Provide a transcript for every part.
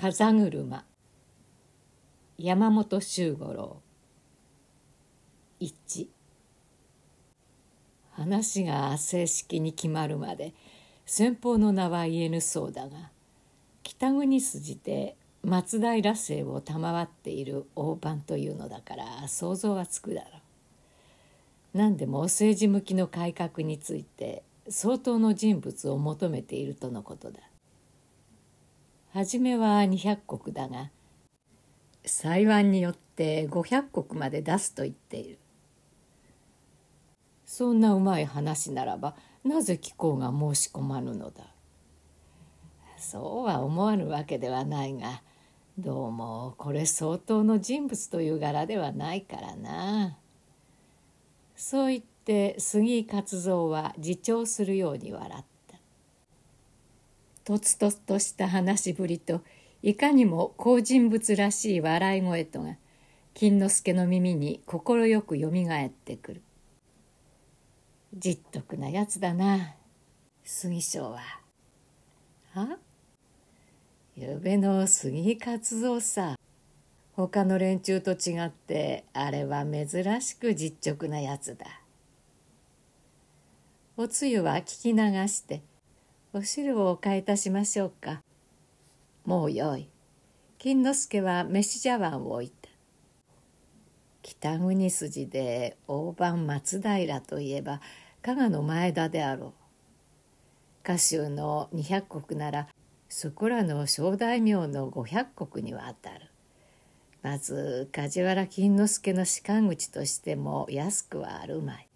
風車山本周五郎1話が正式に決まるまで先方の名は言えぬそうだが北国筋で松平姓を賜っている大判というのだから想像はつくだろう。何でもお政治向きの改革について相当の人物を求めているとのことだ。初めは200石だが裁判によって500石まで出すと言っているそんなうまい話ならばなぜ貴公が申し込まぬのだそうは思わぬわけではないがどうもこれ相当の人物という柄ではないからな。そう言って杉井勝三は自重するように笑っとつとつとした話しぶりといかにも好人物らしい笑い声とが金之助の耳に快くよみがえってくるじっとくなやつだな杉章は。はゆべの杉勝蔵さ他の連中と違ってあれは珍しく実直なやつだ。おつゆは聞き流してお汁をお買い足しましょうか。もうよい。金之助は飯茶碗を置いた。北国筋で大判松平といえば加賀の前田であろう。歌集の二百石ならそこらの小大名の五百石にはあたる。まず梶原金之助の仕官口としても安くはあるまい。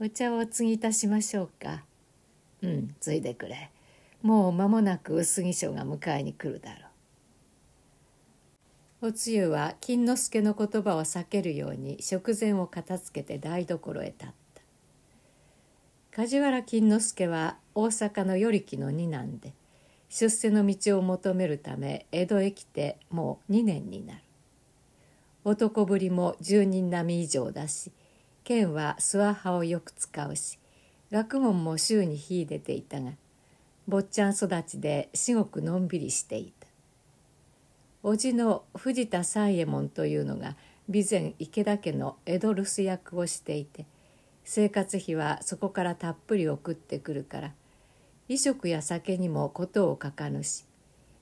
お茶をお継ぎいたしましょうか。うんついでくれもう間もなく薄木署が迎えに来るだろうおつゆは金之助の言葉を避けるように食前を片付けて台所へ立った梶原金之助は大阪の与力の二男で出世の道を求めるため江戸へ来てもう2年になる男ぶりも10人並み以上だし剣は諏訪派をよく使うし学問も週に秀でていたが坊ちゃん育ちで至極のんびりしていた叔父の藤田三右衛門というのが備前池田家の江戸留守役をしていて生活費はそこからたっぷり送ってくるから衣食や酒にも事を書かぬし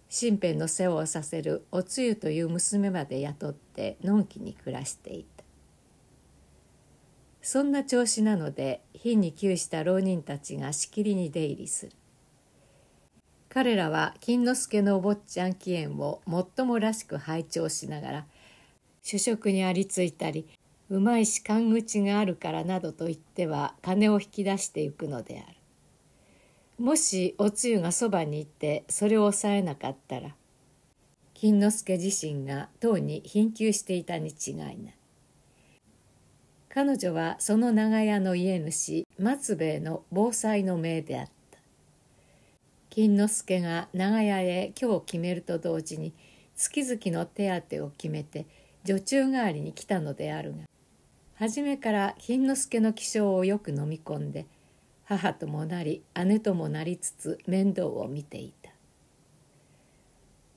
身辺の世話をさせるおつゆという娘まで雇ってのんきに暮らしていたそんな調子なので火に窮した浪人たちがしきりに出入りする彼らは金之助のお坊ちゃん起源をもっともらしく拝聴しながら主食にありついたりうまいし勘口があるからなどと言っては金を引き出していくのであるもしおつゆがそばにいてそれを抑えなかったら金之助自身がとうに貧窮していたに違いない彼女はその長屋の家主松兵衛の防災の命であった金之助が長屋へ今日決めると同時に月々の手当を決めて女中代わりに来たのであるが初めから金之助の気性をよく飲み込んで母ともなり姉ともなりつつ面倒を見ていた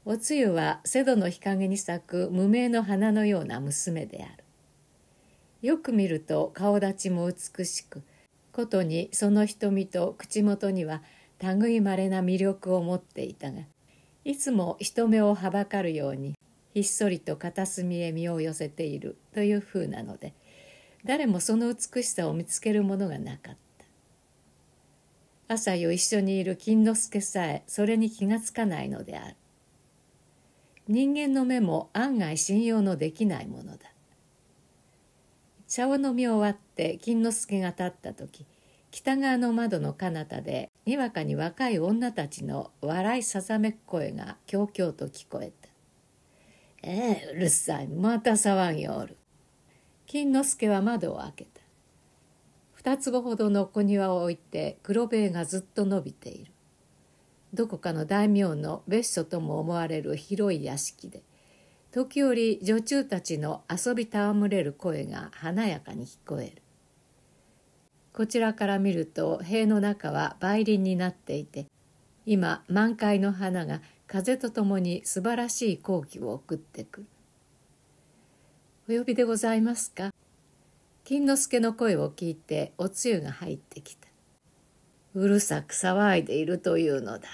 おつゆは瀬戸の日陰に咲く無名の花のような娘であるよく見ると顔立ちも美しくことにその瞳と口元には類まれな魅力を持っていたがいつも人目をはばかるようにひっそりと片隅へ身を寄せているというふうなので誰もその美しさを見つけるものがなかった朝よ一緒にいる金之助さえそれに気がつかないのである人間の目も案外信用のできないものだ茶を飲み終わって金之助が立った時北側の窓の彼方でにわかに若い女たちの笑いささめく声がきょうきょうと聞こえた「ええうるさいまた騒ぎおる」金之助は窓を開けた二坪ほどの小庭を置いて黒塀がずっと伸びているどこかの大名の別所とも思われる広い屋敷で時折女中たちの遊び戯れる声が華やかに聞こえるこちらから見ると塀の中は梅林になっていて今満開の花が風とともに素晴らしい好機を送ってくる「お呼びでございますか?」金之助の声を聞いておつゆが入ってきた「うるさく騒いでいるというのだ」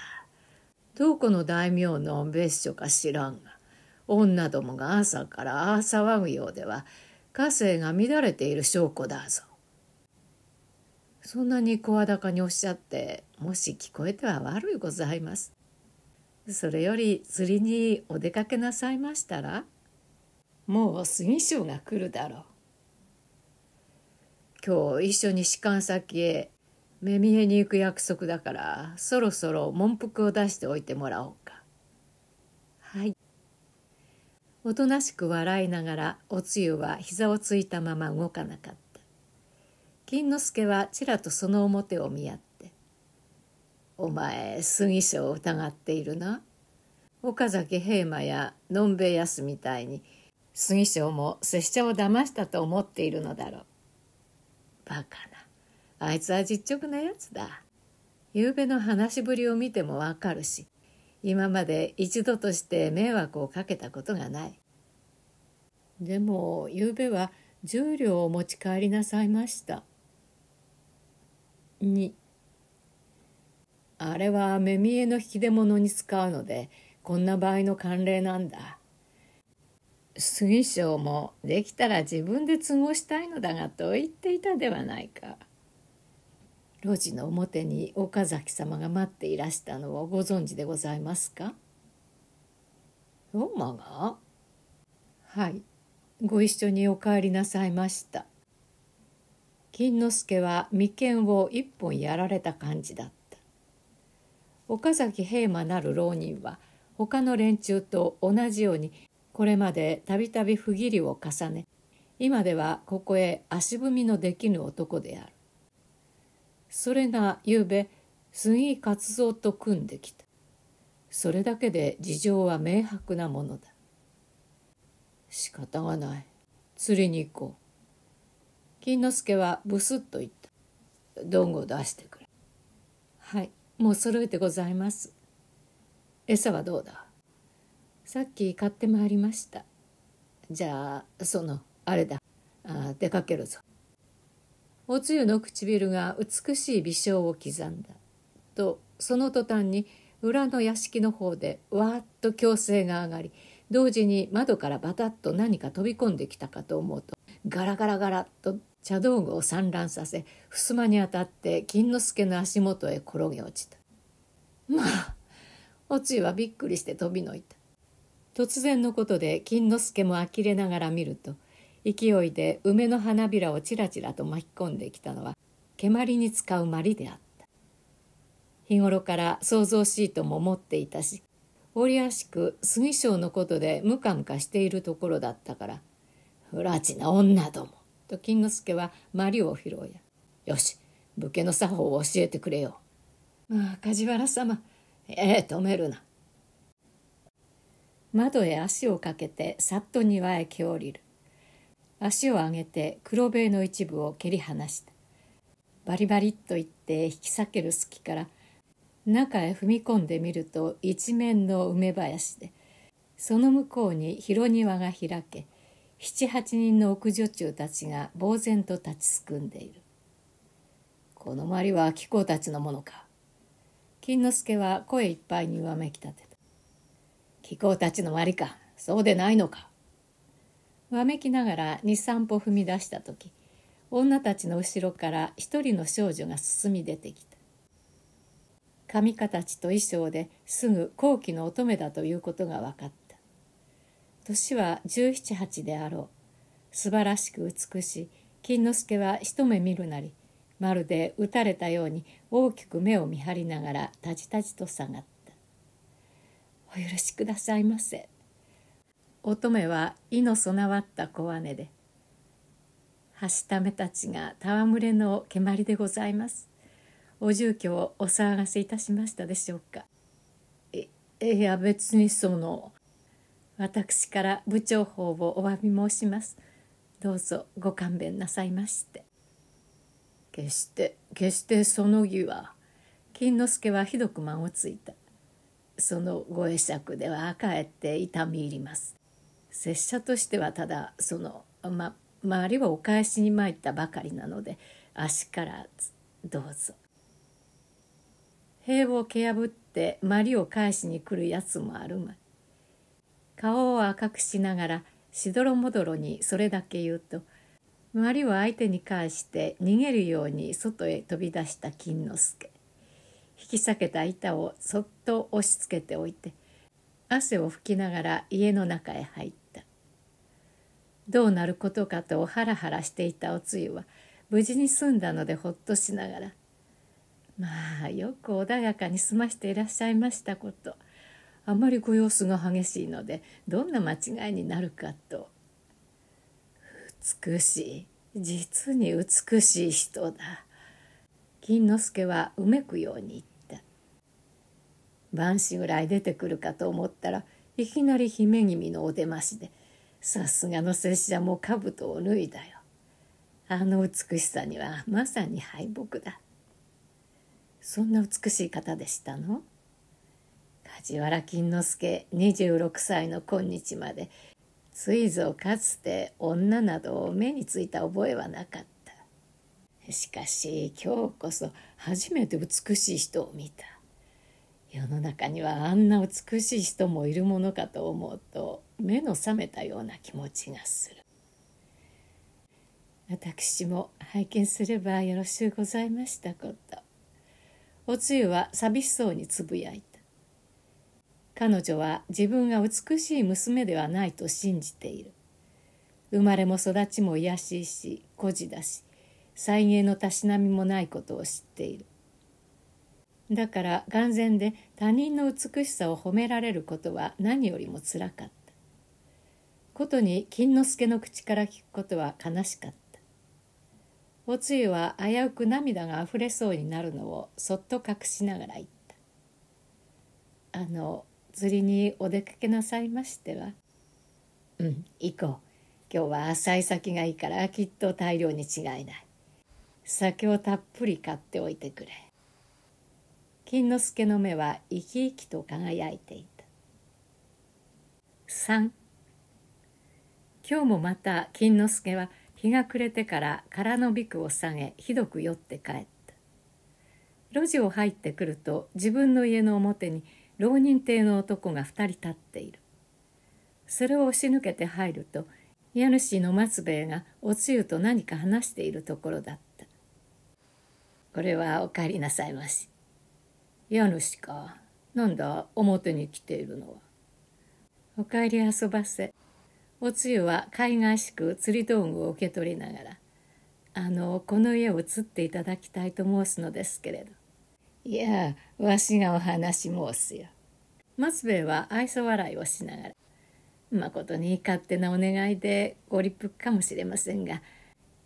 どこの大名の別所か知らんが女どもが朝からああ騒ぐようでは家政が乱れている証拠だぞ。そんなに声高におっしゃってもし聞こえては悪いございます。それより釣りにお出かけなさいましたらもう杉章が来るだろう。今日一緒に士官先へ目見えに行く約束だからそろそろ文服を出しておいてもらおうか。おとなしく笑いながらおつゆは膝をついたまま動かなかった金之助はちらとその表を見合って「お前杉書を疑っているな」岡崎平馬やのんべえやすみたいに杉章も拙者を騙したと思っているのだろう。バカなあいつは実直なやつだ。ゆうべの話しぶりを見てもわかるし今まで一度として迷惑をかけたことがないでも昨べは十両を持ち帰りなさいました二。あれは目見えの引き出物に使うのでこんな場合の慣例なんだ杉章もできたら自分で都合したいのだがと言っていたではないか。路地の表に岡崎様が待っていらしたのをご存知でございますかローマがはいご一緒にお帰りなさいました金之助は眉間を一本やられた感じだった岡崎平馬なる浪人は他の連中と同じようにこれまでたびたび不義理を重ね今ではここへ足踏みのできぬ男であるそれがゆうべ杉井勝蔵と組んできたそれだけで事情は明白なものだ仕方がない釣りに行こう金之助はブスッと言った道具を出してくれはいもう揃えてございます餌はどうださっき買ってまいりましたじゃあそのあれだあ出かけるぞおつゆの唇が美しい微笑を刻んだ。と、その途端に裏の屋敷の方でわーっと強制が上がり、同時に窓からバタッと何か飛び込んできたかと思うと、ガラガラガラッと茶道具を散乱させ、襖に当たって金之助の足元へ転げ落ちた。まあ、おつゆはびっくりして飛びのいた。突然のことで金之助も呆れながら見ると、勢いで梅の花びらをちらちらと巻き込んできたのは蹴鞠に使う鞠であった日頃から創造しいとも思っていたし折りしく杉章のことでムカムカしているところだったから「不らちな女ども」と金之助は鞠を拾いよし武家の作法を教えてくれよ」ああ梶原様ええ止めるな」窓へ足をかけてさっと庭へ蹴降りる足を上げて黒塀の一部を蹴り離したバリバリっと言って引き裂ける隙から中へ踏み込んでみると一面の梅林でその向こうに広庭が開け七八人の奥女中たちが呆然と立ちすくんでいるこの周りは貴公たちのものか金之助は声いっぱいにわめきたてた貴公たちの周りかそうでないのかわめきながら23歩踏み出した時女たちの後ろから一人の少女が進み出てきた髪形と衣装ですぐ後期の乙女だということが分かった年は1 7八8であろう素晴らしく美しい金之助は一目見るなりまるで打たれたように大きく目を見張りながらたじたじと下がった「お許しくださいませ」乙女は意の備わった小姉ではしためたちが戯れの蹴鞠でございますお住居をお騒がせいたしましたでしょうかいいや別にその私から部長法をお詫び申しますどうぞご勘弁なさいまして決して決してその儀は金之助はひどく間をついたそのご会釈ではかえって痛み入ります拙者としてはただその、ま、周りはお返しに参ったばかりなので足からどうぞ。塀を蹴破ってまりを返しに来るやつもあるまい。顔を赤くしながらしどろもどろにそれだけ言うとまりを相手に返して逃げるように外へ飛び出した金之助。引き裂けた板をそっと押し付けておいて汗を拭きながら家の中へ入った。どうなることかとハラハラしていたおつゆは無事に済んだのでほっとしながら「まあよく穏やかに済ましていらっしゃいましたことあまりご様子が激しいのでどんな間違いになるかと」「美しい実に美しい人だ」金之助はうめくように言った「晩子ぐらい出てくるかと思ったらいきなり姫君のお出ましでさすがの拙者も兜を脱いだよあの美しさにはまさに敗北だそんな美しい方でしたの梶原金之助26歳の今日までついぞかつて女などを目についた覚えはなかったしかし今日こそ初めて美しい人を見た世の中にはあんな美しい人もいるものかと思うと目の覚めたような気持ちがする私も拝見すればよろしゅうございましたことおつゆは寂しそうにつぶやいた彼女は自分が美しい娘ではないと信じている生まれも育ちも卑しいし孤児だし再現のたしなみもないことを知っているだから眼前で他人の美しさを褒められることは何よりもつらかったことに金之助の口から聞くことは悲しかったおつゆは危うく涙があふれそうになるのをそっと隠しながら言った「あの釣りにお出かけなさいましては」「うん行こう今日は浅い先がいいからきっと大量に違いない」酒をたっぷり買っておいてくれ金之助の目は生き生きと輝いていた3今日もまた金之助は日が暮れてから空のびくを下げひどく酔って帰った路地を入ってくると自分の家の表に浪人亭の男が2人立っているそれを押し抜けて入ると家主の松兵衛がおつゆと何か話しているところだったこれはお帰りなさいまし家主かなんだ表に来ているのはお帰り遊ばせおつゆはかいがしく釣り道具を受け取りながら「あのこの家を釣っていただきたいと申すのですけれど」「いやわしがお話申すよ」松兵衛は愛想笑いをしながら「まことに勝手なお願いでご立腹かもしれませんが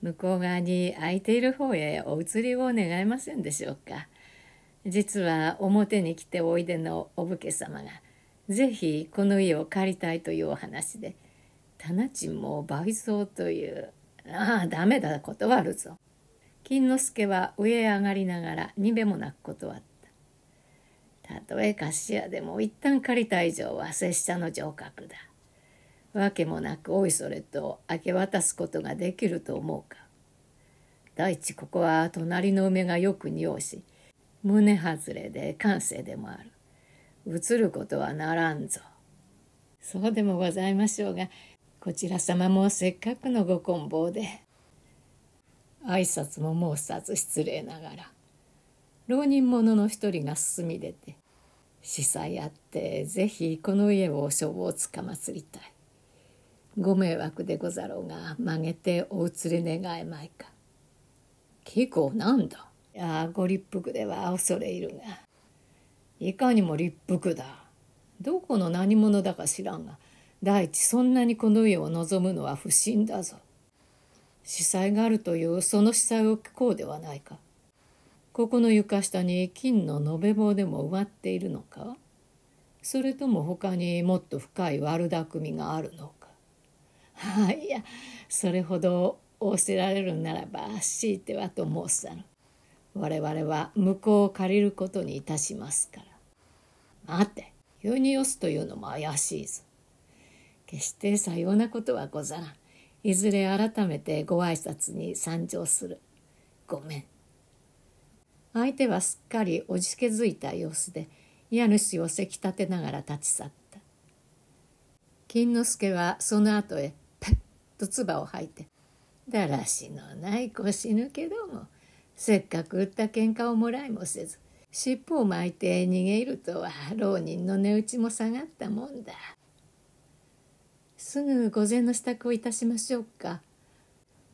向こう側に空いている方へお移りを願えませんでしょうか」実は表に来ておいでのお武家様がぜひこの家を借りたいというお話で店賃も倍増という。ああ、ダメだ、断るぞ。金之助は上へ上がりながらにべもなく断った。たとえ菓子屋でも一旦借りた以上は拙者の城郭だ。わけもなくおいそれと明け渡すことができると思うか。第一ここは隣の梅がよく匂うし、胸外れで感性でもある。移ることはならんぞ。そうでもございましょうが、こちら様もせっかくのご棍棒で挨拶も申さず失礼ながら浪人者の一人が進み出て司祭あってぜひこの家を消防つかまつりたいご迷惑でござろうが曲げてお移り願えまいか貴公なんだいやご立腹では恐れいるがいかにも立腹だどこの何者だか知らんが第一そんなにこの世を望むのは不審だぞ。司祭があるというその司祭を聞こうではないか。ここの床下に金の延べ棒でも埋まっているのかそれとも他にもっと深い悪巧みがあるのかはあ、いやそれほど仰せられるならば強いてはと申さぬ我々は向こうを借りることにいたしますから待て世にオすというのも怪しいぞ決してさようなことはござらん。いずれ改めてご挨拶に参上する。ごめん。相手はすっかりおじけづいた様子で、家主をせき立てながら立ち去った。金之助はその後へ、ぺっと唾を吐いて、だらしのない腰抜けども、せっかく売った喧嘩をもらいもせず、尻尾を巻いて逃げるとは、浪人の値打ちも下がったもんだ。すぐ御前の支度をいたしましょうか。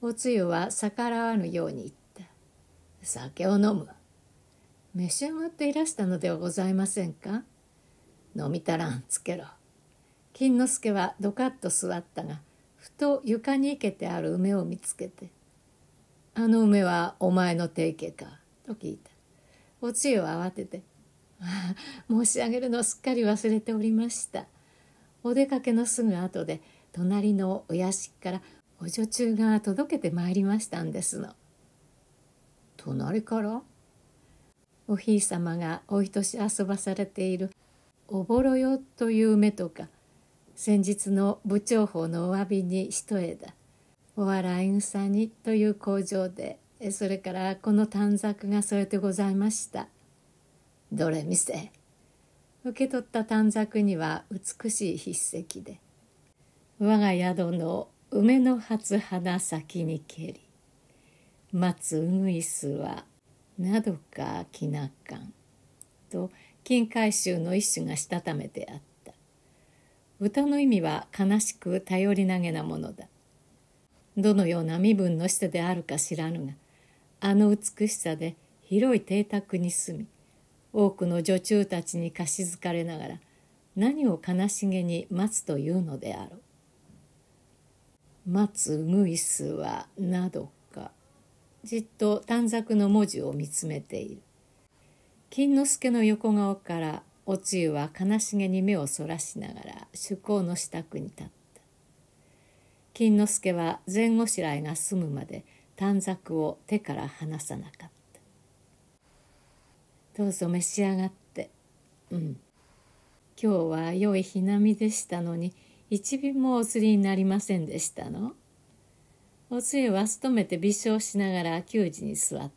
おつゆは逆らわぬように言った。酒を飲む。召し上がっていらしたのではございませんか飲みたらんつけろ。金之助はドカッと座ったが、ふと床に生けてある梅を見つけて、あの梅はお前の定家かと聞いた。おつゆは慌てて、申し上げるのをすっかり忘れておりました。お出かけのすぐ後で隣のお屋敷から補助中が届けてまいりましたんですの。隣からおひいさまがおいとし遊ばされているおぼろよという目とか先日の部長法のお詫びに一枝お笑いうさにという工場でそれからこの短冊が添えてございました。どれ見せ受け取った短冊には美しい筆跡で「我が宿の梅の初花先に蹴り松うぐいすはなどかきなかん」と金海衆の一種がしたためてあった歌の意味は悲しく頼り投げなものだどのような身分の人であるか知らぬがあの美しさで広い邸宅に住み多くの女中たちにかしづかれながら何を悲しげに待つというのであろう。待つ無イスはなどかじっと短冊の文字を見つめている。金之助の横顔からおつゆは悲しげに目をそらしながら趣向の支度に立った。金之助は前後しらいが済むまで短冊を手から離さなかった。どうぞ召し上がってうん今日は良い日並みでしたのに一尾もお釣りになりませんでしたのおつゆは勤めて微笑しながら給仕に座った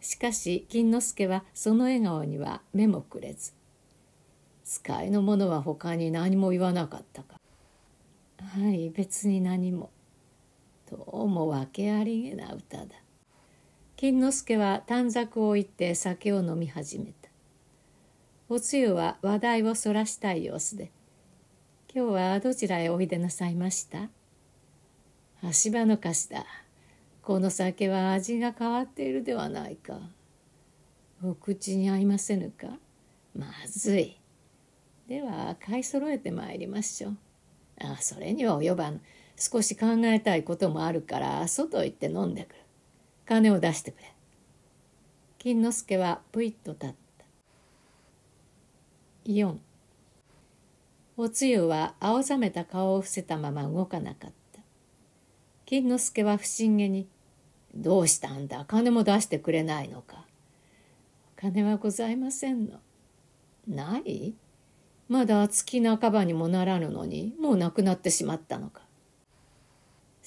しかし金之助はその笑顔には目もくれず使いの者は他に何も言わなかったかはい別に何もどうも訳ありげな歌だ金之助は短冊を言って酒を飲み始めたおつゆは話題をそらしたい様子で「今日はどちらへおいでなさいました足場の菓子だこの酒は味が変わっているではないかお口に合いませぬかまずいでは買い揃えてまいりましょうあそれには及ばん。少し考えたいこともあるから外行って飲んでくる金を出してくれ。金之助はぷいっと立った。4おつゆは青ざめた顔を伏せたまま動かなかった。金之助は不審げに、どうしたんだ金も出してくれないのか。金はございませんの。ないまだ月半ばにもならぬのに、もう亡くなってしまったのか。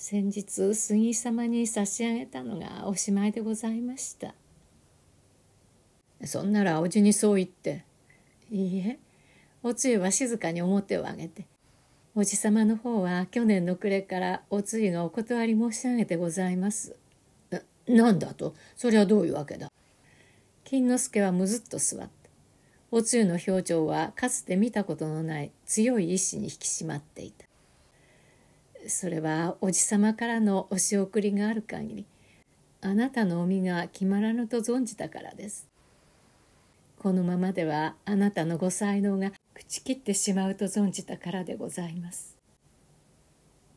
先日杉様に差し上げたのがおしまいでございましたそんなら青地にそう言っていいえおつゆは静かに表を上げておじ様の方は去年の暮れからおつゆがお断り申し上げてございますなんだとそれはどういうわけだ金之助はむずっと座ったおつゆの表情はかつて見たことのない強い意志に引き締まっていたそれはおじさまからのお仕送りがある限りあなたのお身が決まらぬと存じたからですこのままではあなたのご才能が朽ち切ってしまうと存じたからでございます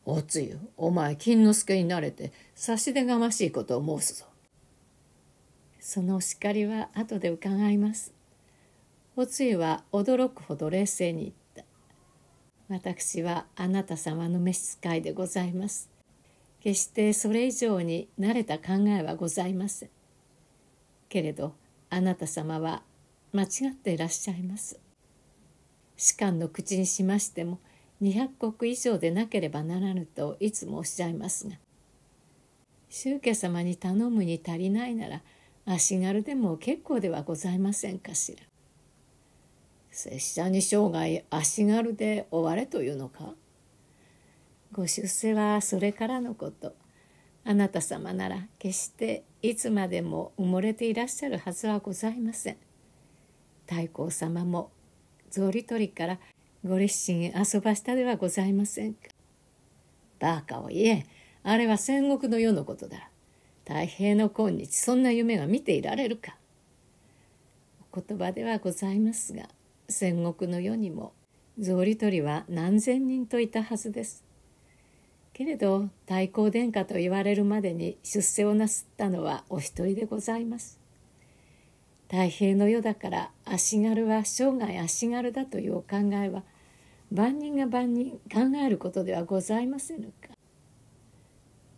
おつゆお前金之助になれて差し出がましいことを申すぞそのお叱りは後で伺いますおつゆは驚くほど冷静に言った私はあなた様の召使いでございます決してそれ以上に慣れた考えはございませんけれどあなた様は間違っていらっしゃいます士官の口にしましても200国以上でなければならぬといつもおっしゃいますが宗家様に頼むに足りないなら足軽でも結構ではございませんかしら拙者に生涯足軽で終われというのかご出世はそれからのことあなた様なら決していつまでも埋もれていらっしゃるはずはございません太閤様も草履取りからご立身遊ばしたではございませんかバカを言えあれは戦国の世のことだ太平の今日そんな夢が見ていられるかお言葉ではございますが戦国の世にも草履取りは何千人といたはずです。けれど太閤殿下と言われるまでに出世をなすったのはお一人でございます。太平の世だから足軽は生涯足軽だというお考えは万人が万人考えることではございませぬか。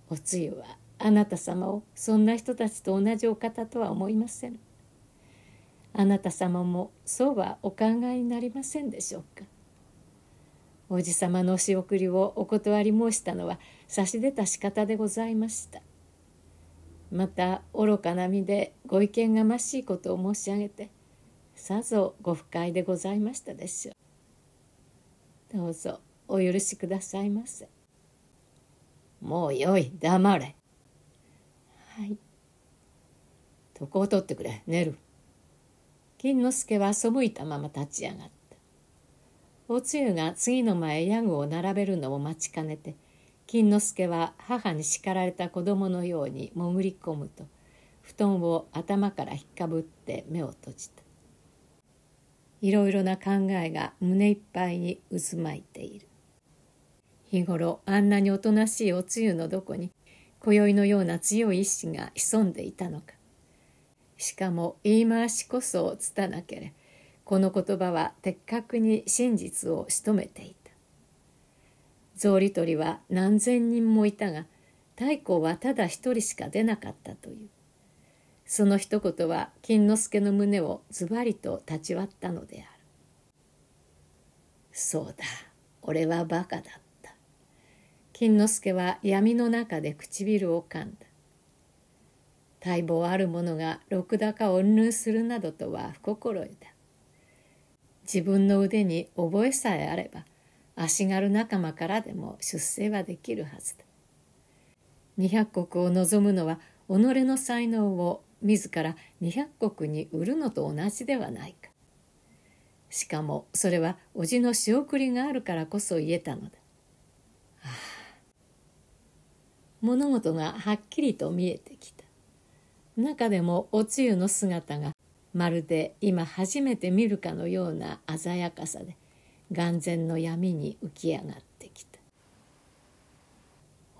おつゆはあなた様をそんな人たちと同じお方とは思いません。あなた様もそうはお考えになりませんでしょうかおじ様のお仕送りをお断り申したのは差し出た仕方でございましたまた愚かな身でご意見がましいことを申し上げてさぞご不快でございましたでしょうどうぞお許しくださいませもうよい黙れはい床を取ってくれ寝る金之助は背いたまま立ち上がったおつゆが次の前ヤグを並べるのを待ちかねて金之助は母に叱られた子供のように潜り込むと布団を頭から引っかぶって目を閉じたいろいろな考えが胸いっぱいに渦巻いている日頃あんなにおとなしいおつゆのどこに今宵のような強い意志が潜んでいたのかしかも言い回しこそつたなけれこの言葉は的確に真実を仕留めていた草履取りは何千人もいたが太閤はただ一人しか出なかったというその一言は金之助の胸をズバリと立ち割ったのであるそうだ俺はバカだった金之助は闇の中で唇を噛んだ待望ある者がろくだか恩するなどとは不心得だ。自分の腕に覚えさえあれば、足軽仲間からでも出世はできるはずだ。二百国を望むのは、己の才能を自ら二百国に売るのと同じではないか。しかもそれは叔父の仕送りがあるからこそ言えたのだ。はあ、物事がはっきりと見えてきた。中でもおつゆの姿がまるで今初めて見るかのような鮮やかさで眼前の闇に浮き上がってきた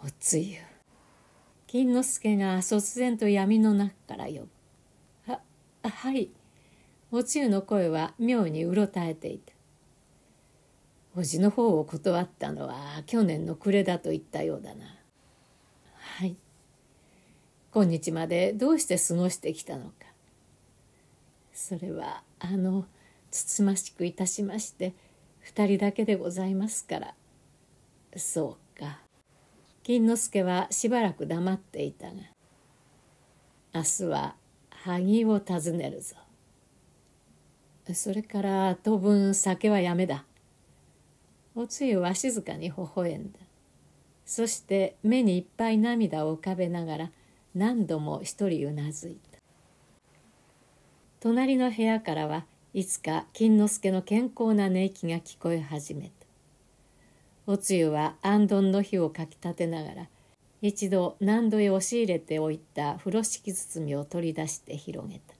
おつゆ金之助が突然と闇の中から呼ぶははいおつゆの声は妙にうろたえていた叔父の方を断ったのは去年の暮れだと言ったようだなはい今日までどうして過ごしてきたのかそれはあのつつましくいたしまして2人だけでございますからそうか金之助はしばらく黙っていたが明日は萩を訪ねるぞそれから当分酒はやめだおつゆは静かに微笑んだそして目にいっぱい涙を浮かべながら何度も一人うなずいた隣の部屋からはいつか金之助の健康な寝息が聞こえ始めたおつゆはあんどんの火をかきたてながら一度何度へ押し入れておいた風呂敷包みを取り出して広げた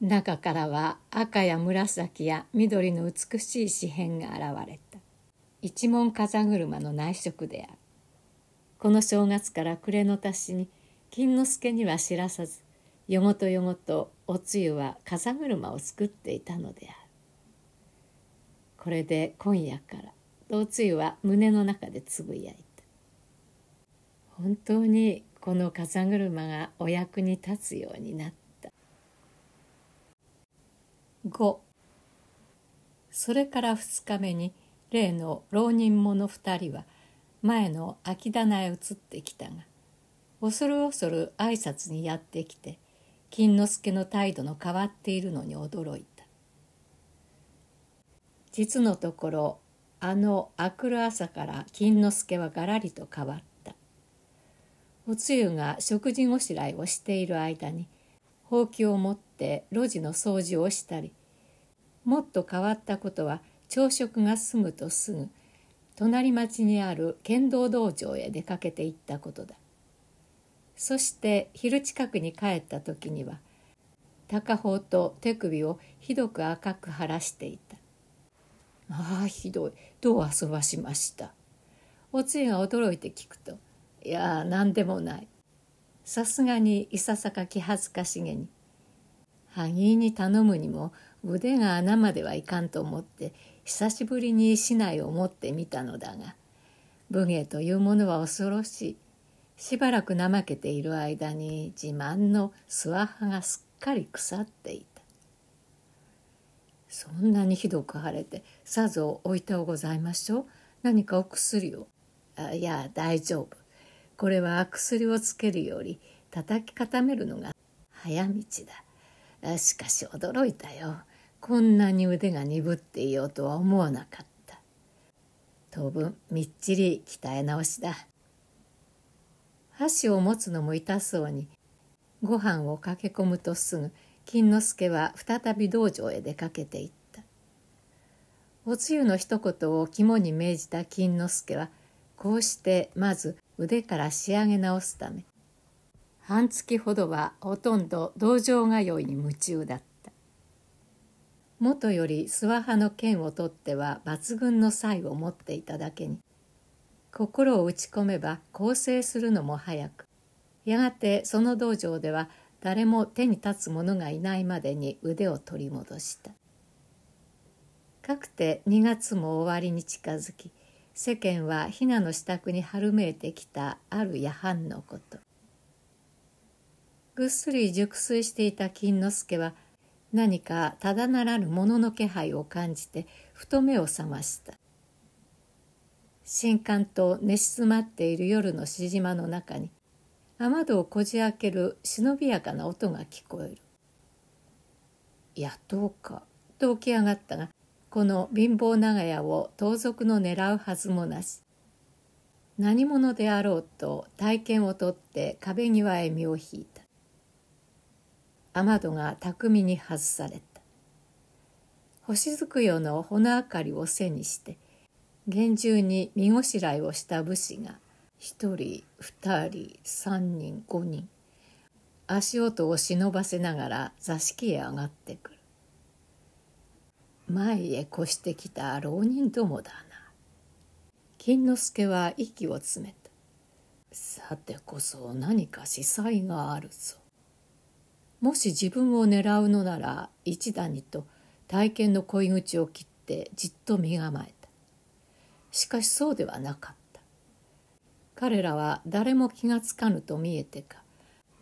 中からは赤や紫や緑の美しい紙片が現れた一門風車の内職であるこの正月から暮れの足しに金之助には知らさずよごとよごとおつゆは風車を作っていたのであるこれで今夜からおつゆは胸の中でつぶやいた本当にこの風車がお役に立つようになった五それから二日目に例の浪人者二人は前の空き棚へ移ってきたが恐る恐る挨拶にやってきて金之助の態度の変わっているのに驚いた実のところあの明くる朝から金之助はがらりと変わったおつゆが食事ごしらえをしている間にほうきを持って路地の掃除をしたりもっと変わったことは朝食が済むとすぐ隣町にある剣道道場へ出かけて行ったことだそして昼近くに帰った時には高峰と手首をひどく赤く腫らしていた「ああひどいどう遊ばしました」おつゆが驚いて聞くと「いや何でもない」さすがにいささか気恥ずかしげに「萩井に頼むにも腕が穴まではいかんと思って久しぶりに市内を持ってみたのだが武芸というものは恐ろしいしばらく怠けている間に自慢の諏訪葉がすっかり腐っていたそんなにひどく腫れてさぞ置いておございましょう何かお薬をあいや大丈夫これは薬をつけるより叩き固めるのが早道だしかし驚いたよこんなに腕が鈍っていようとは思わなかった当分みっちり鍛え直しだ箸を持つのも痛そうにご飯を駆け込むとすぐ金之助は再び道場へ出かけていったおつゆの一言を肝に銘じた金之助はこうしてまず腕から仕上げ直すため半月ほどはほとんど道場通いに夢中だった元より諏訪派の剣を取っては抜群の才を持っていただけに心を打ち込めば更生するのも早くやがてその道場では誰も手に立つ者がいないまでに腕を取り戻したかくて2月も終わりに近づき世間は雛の支度に春めいてきたある夜半のことぐっすり熟睡していた金之助は何かただならぬものの気配を感じてふと目を覚ました新刊と寝静まっている夜のしじまの中に雨戸をこじ開ける忍びやかな音が聞こえる「野うか」と起き上がったがこの貧乏長屋を盗賊の狙うはずもなし何者であろうと体験を取って壁際へ身を引いた雨戸が巧みに外された星づくよのほの明かりを背にして厳重に身ごしらえをした武士が1人2人3人5人足音を忍ばせながら座敷へ上がってくる前へ越してきた浪人どもだな金之助は息を詰めたさてこそ何か司祭があるぞもし自分を狙うのなら一打にと体験の恋口を切ってじっと身構えたしかしそうではなかった彼らは誰も気がつかぬと見えてか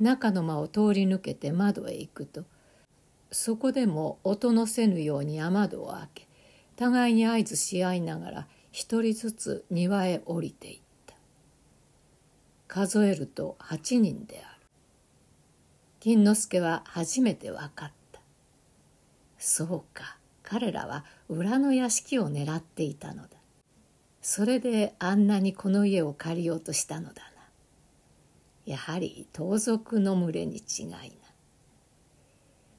中の間を通り抜けて窓へ行くとそこでも音のせぬように雨戸を開け互いに合図し合いながら一人ずつ庭へ降りていった数えると8人である金之助は初めて分かったそうか彼らは裏の屋敷を狙っていたのだそれであんなにこの家を借りようとしたのだなやはり盗賊の群れに違いな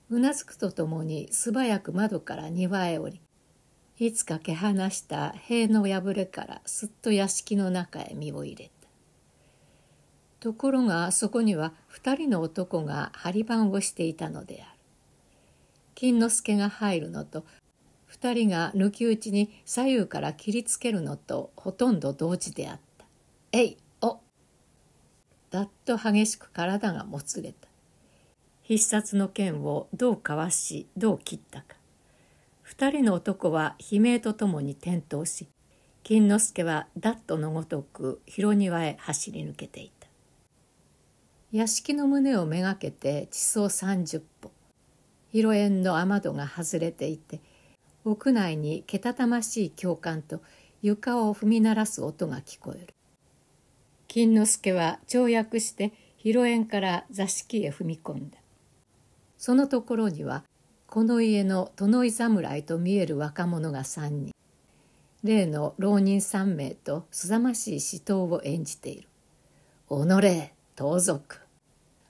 うなずくとともに素早く窓から庭へ降りいつかけ放した塀の破れからすっと屋敷の中へ身を入れたところがそこには2人の男が張り番をしていたのである金之助が入るのと2人が抜き打ちに左右から切りつけるのとほとんど同時であった「えいおだっと激しく体がもつれた必殺の剣をどうかわしどう切ったか2人の男は悲鳴とともに転倒し金之助はだっとのごとく広庭へ走り抜けていた。屋敷の胸をめがけて地層30歩広縁の雨戸が外れていて屋内にけたたましい教官と床を踏み鳴らす音が聞こえる金之助は跳躍して広縁から座敷へ踏み込んだそのところにはこの家の殿井侍と見える若者が3人例の浪人3名とすざましい死闘を演じている「己盗賊」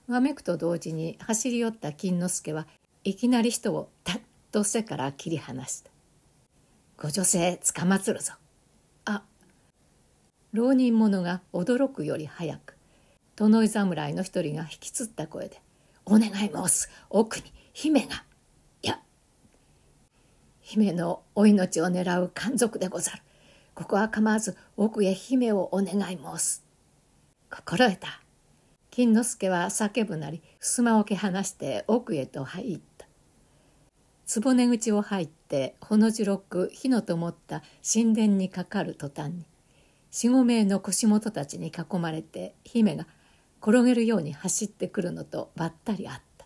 わめくと同時に走り寄った金之助はいきなり人をたっと背から切り離した「ご女性つかまつるぞ」あ浪人者が驚くより早く殿井侍の一人が引きつった声で「お願い申す奥に姫が」いや姫のお命を狙う漢族でござるここは構わず奥へ姫をお願い申す心得た金之助は叫ぶなり襖を蹴離して奥へと入った坪根口を入ってほの白く火の灯った神殿にかかる途端に四五名の腰元たちに囲まれて姫が転げるように走ってくるのとばったり会った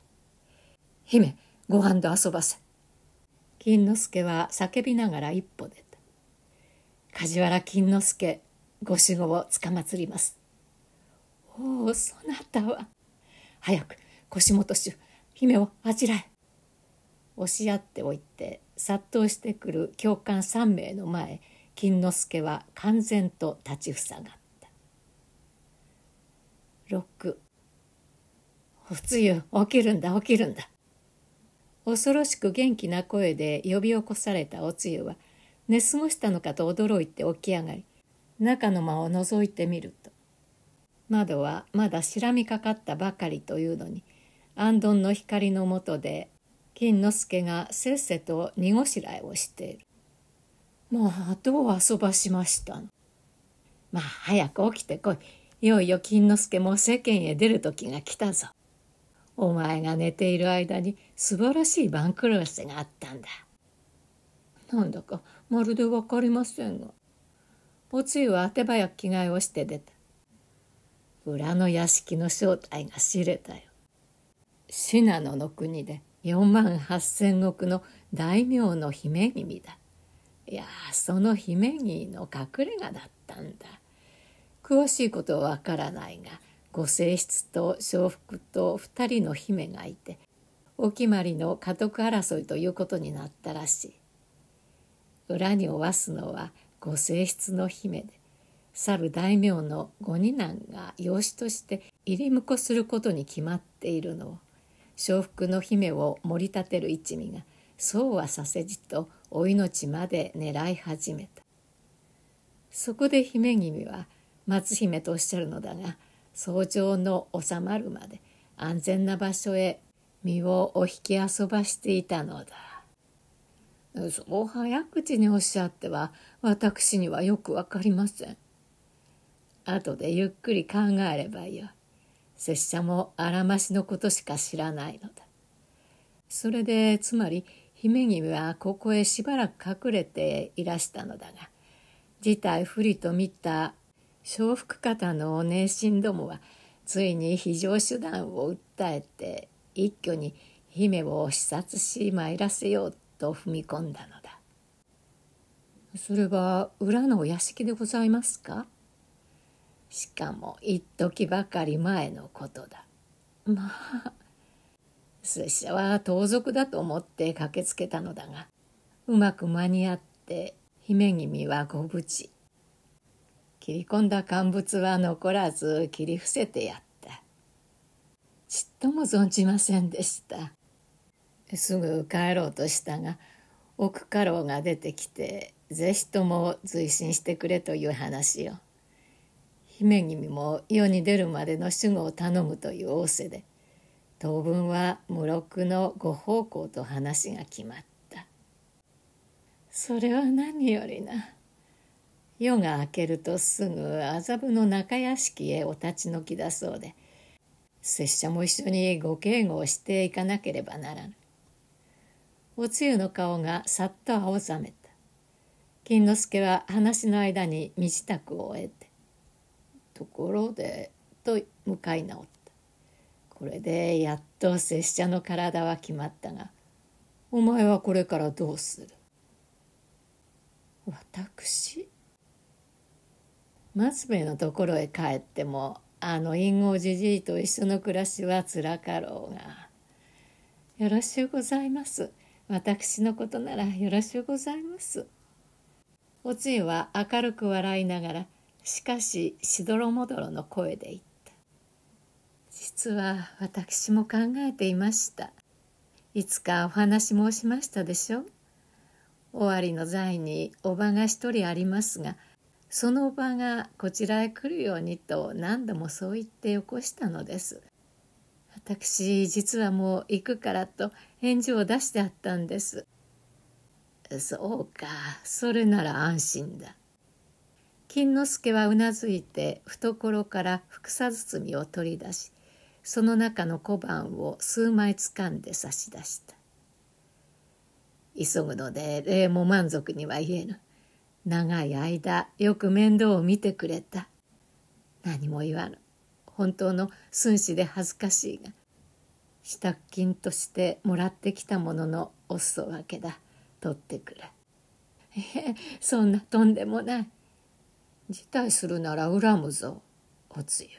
「姫ご飯と遊ばせ」金之助は叫びながら一歩出た「梶原金之助ご守護をつかまつります」おおそなたは早く腰元主姫をあちらへ押し合っておいて殺到してくる教官3名の前金之助は完全と立ちふさがった6おつゆ起きるんだ起きるんだ恐ろしく元気な声で呼び起こされたおつゆは寝過ごしたのかと驚いて起き上がり中の間を覗いてみると窓はまだしらみかかったばかりというのに安どんの光のもとで金之助がせっせと荷ごしらえをしている。まあどう遊ばしましたの。まあ早く起きてこい。いよいよ金之助も世間へ出る時が来たぞ。お前が寝ている間に素晴らしい番狂わせがあったんだ。なんだかまるで分かりませんが。おつゆは手早く着替えをして出た。裏の屋敷の正体が知れたよ。信濃の国で4万8,000石の大名の姫君だ。いやその姫君の隠れ家だったんだ。詳しいことはわからないがご正室と祥福と2人の姫がいてお決まりの家督争いということになったらしい。裏におわすのはご正室の姫で去る大名のご二男が養子として入り婿することに決まっているのを笑福の姫を盛り立てる一味がそうはさせじとお命まで狙い始めたそこで姫君は松姫とおっしゃるのだが早朝の収まるまで安全な場所へ身をお引き遊ばしていたのだそう早口におっしゃっては私にはよくわかりません後でゆっくり考えればよい。拙者もあらましのことしか知らないのだ。それでつまり姫君はここへしばらく隠れていらしたのだが事態不利と見た笑福方の熱心どもはついに非常手段を訴えて一挙に姫を視察し参らせようと踏み込んだのだ。それは裏のお屋敷でございますかしかも一時ばかり前のことだまあ拙者は盗賊だと思って駆けつけたのだがうまく間に合って姫君はご無事切り込んだ乾物は残らず切り伏せてやったちっとも存じませんでしたすぐ帰ろうとしたが奥家老が出てきて是非とも随身してくれという話よ姫君も世に出るまでの守護を頼むという仰せで当分は無禄のご奉公と話が決まったそれは何よりな夜が明けるとすぐ麻布の中屋敷へお立ち退きだそうで拙者も一緒にご警護をしていかなければならぬおつゆの顔がさっと青ざめた金之助は話の間に身支度を終えてところでと向かい直ったこれでやっと拙者の体は決まったがお前はこれからどうする私松兵衛のところへ帰ってもあの隠語じじいと一緒の暮らしはつらかろうがよろしゅうございます私のことならよろしゅうございますおつゆは明るく笑いながらしかししどろもどろの声で言った「実は私も考えていました」いつかお話申しましたでしょう。尾張の在におばが一人ありますがそのおばがこちらへ来るようにと何度もそう言ってよこしたのです私実はもう行くからと返事を出してあったんですそうかそれなら安心だ金之助はうなずいて懐からふさ包みを取り出しその中の小判を数枚掴んで差し出した急ぐので礼も満足には言えぬ長い間よく面倒を見てくれた何も言わぬ本当の寸志で恥ずかしいが支度金としてもらってきたもののおそ分けだ取ってくれえそんなとんでもない辞退するなら恨むぞおつゆ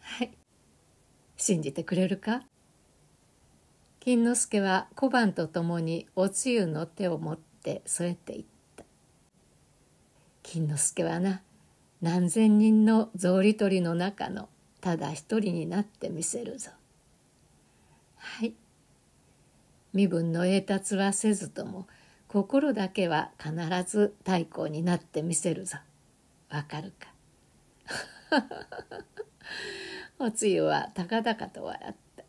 はい信じてくれるか金之助は小判と共におつゆの手を持って添えていった金之助はな何千人の草履取りの中のただ一人になってみせるぞはい身分の栄達はせずとも心だけは必ず太閤になってみせるぞわかるか おつゆは高々と笑った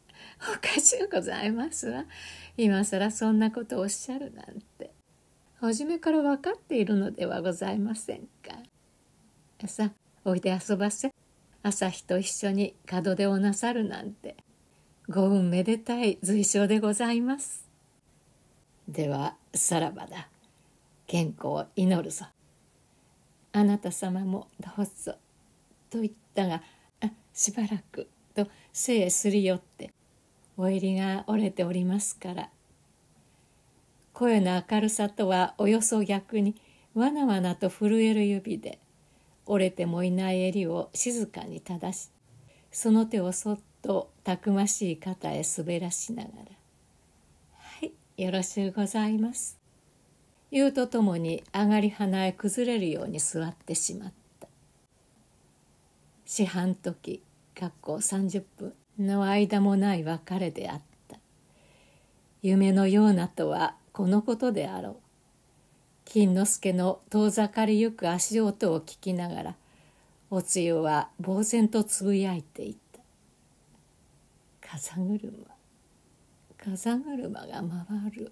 おかしゅうございますわ今更そんなことをおっしゃるなんて初めから分かっているのではございませんかさあおいで遊ばせ朝日と一緒に門出をなさるなんてご運めでたい随所でございますではさらばだ健康を祈るぞあなた様もどうぞ」と言ったが「あしばらく」と背へすり寄って「お襟が折れておりますから」声の明るさとはおよそ逆にわなわなと震える指で折れてもいない襟を静かに正しその手をそっとたくましい肩へ滑らしながら「はいよろしゅうございます」言うとともに上がり鼻へ崩れるように座ってしまった四半時かっこ30分の間もない別れであった夢のようなとはこのことであろう金之助の遠ざかりゆく足音を聞きながらおつゆは呆然とつぶやいていた風車風車が回る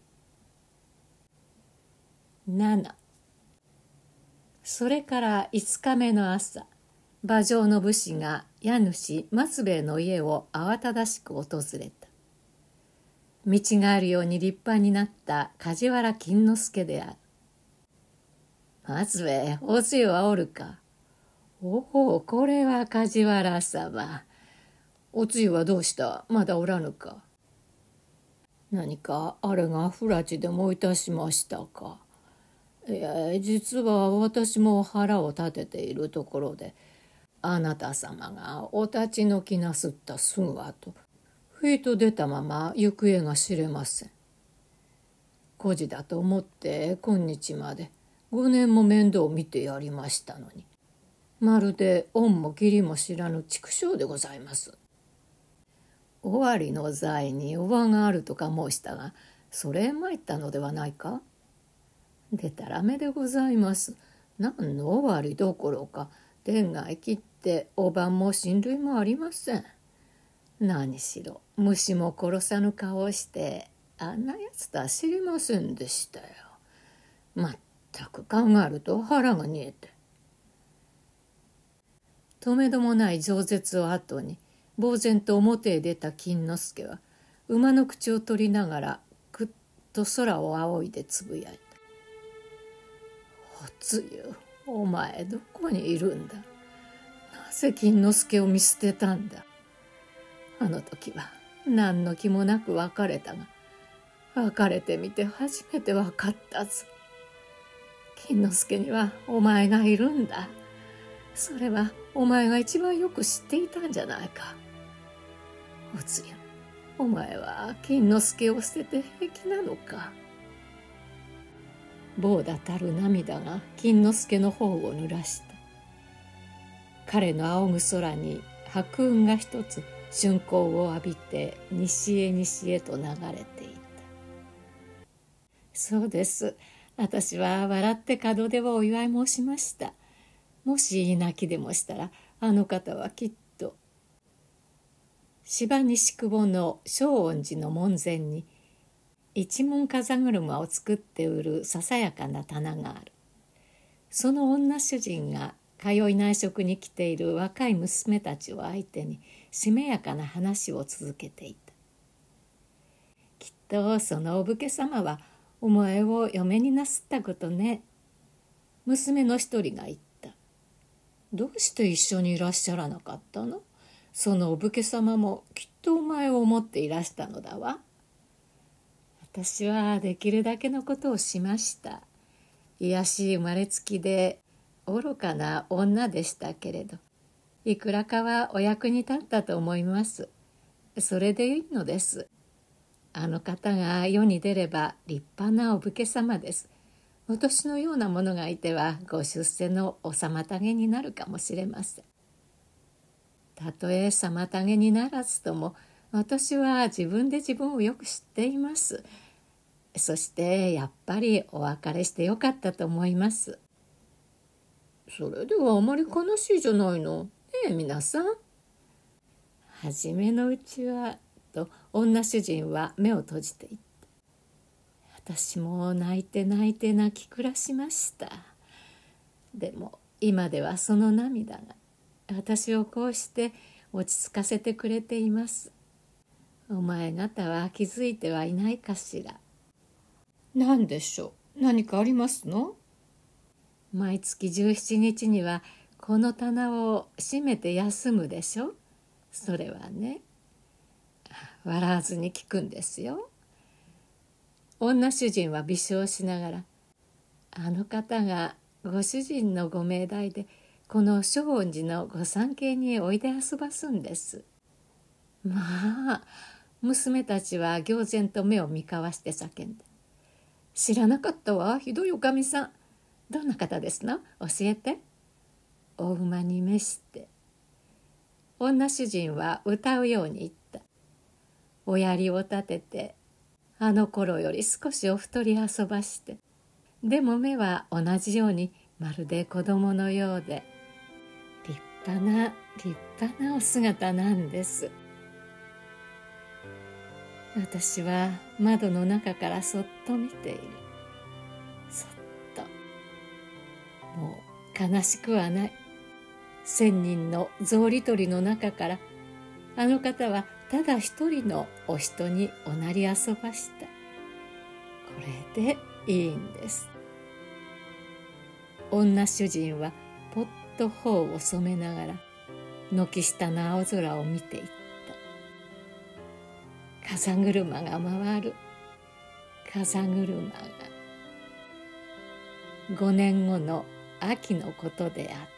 7それから5日目の朝馬上の武士が家主松兵衛の家を慌ただしく訪れた道があるように立派になった梶原金之助である松兵衛おつゆはおるかおおこれは梶原様おつゆはどうしたまだおらぬか何かあれが不らちでもいたしましたか実は私も腹を立てているところであなた様がお立ちのきなすったすぐあとふいと出たまま行方が知れません。孤児だと思って今日まで5年も面倒を見てやりましたのにまるで恩も義理も知らぬ畜生でございます。尾張の財におがあるとか申したがそれ参ったのではないかでたらめでございます。何の終わりどころか天涯きっておばんも親類もありません。何しろ虫も殺さぬ顔してあんなやつとは知りませんでしたよ。まったく考えると腹が煮えて。とめどもない饒舌を後に呆然と表へ出た金之助は馬の口を取りながらくっと空を仰いでつぶやいた。つゆお前どこにいるんだなぜ金之助を見捨てたんだあの時は何の気もなく別れたが別れてみて初めて分かったぞ金之助にはお前がいるんだそれはお前が一番よく知っていたんじゃないかおつゆお前は金之助を捨てて平気なのか棒だたる涙が金之助の方を濡らした彼の仰ぐ空に白雲が一つ春光を浴びて西へ西へと流れていたそうです私は笑って門出をお祝い申しましたもし泣きでもしたらあの方はきっと芝西久保の松恩寺の門前に「一門風車を作って売るささやかな棚があるその女主人が通い内職に来ている若い娘たちを相手にしめやかな話を続けていたきっとそのお武家様はお前を嫁になすったことね娘の一人が言ったどうして一緒にいらっしゃらなかったのそのお武家様もきっとお前を思っていらしたのだわ私はできるだけのことをしました癒しい生まれつきで愚かな女でしたけれどいくらかはお役に立ったと思いますそれでいいのですあの方が世に出れば立派なお武家様です私のようなものがいてはご出世のお妨げになるかもしれませんたとえ妨げにならずとも私は自分で自分をよく知っています。そしてやっぱりお別れしてよかったと思いますそれではあまり悲しいじゃないのねえ皆さん初めのうちはと女主人は目を閉じていった私も泣いて泣いて泣き暮らしましたでも今ではその涙が私をこうして落ち着かせてくれていますお前方は気づいてはいないかしら何でしょう何かありますの毎月17日にはこの棚を閉めて休むでしょそれはね笑わずに聞くんですよ女主人は微笑しながら「あの方がご主人のご命題でこの松恩寺の御三家においで遊ばすんです」まあ娘たちは行然と目を見交わして叫んだ知らなかったわひどいおかみさんどんな方ですの教えてお馬に召して女主人は歌うように言ったおやりを立ててあの頃より少しお太り遊ばしてでも目は同じようにまるで子供のようで立派な立派なお姿なんです。私は窓の中からそっと見ているそっともう悲しくはない千人の草履取りの中からあの方はただ一人のお人におなり遊ばしたこれでいいんです女主人はポッと頬を染めながら軒下の青空を見ていた風車が回る風車が5年後の秋のことであった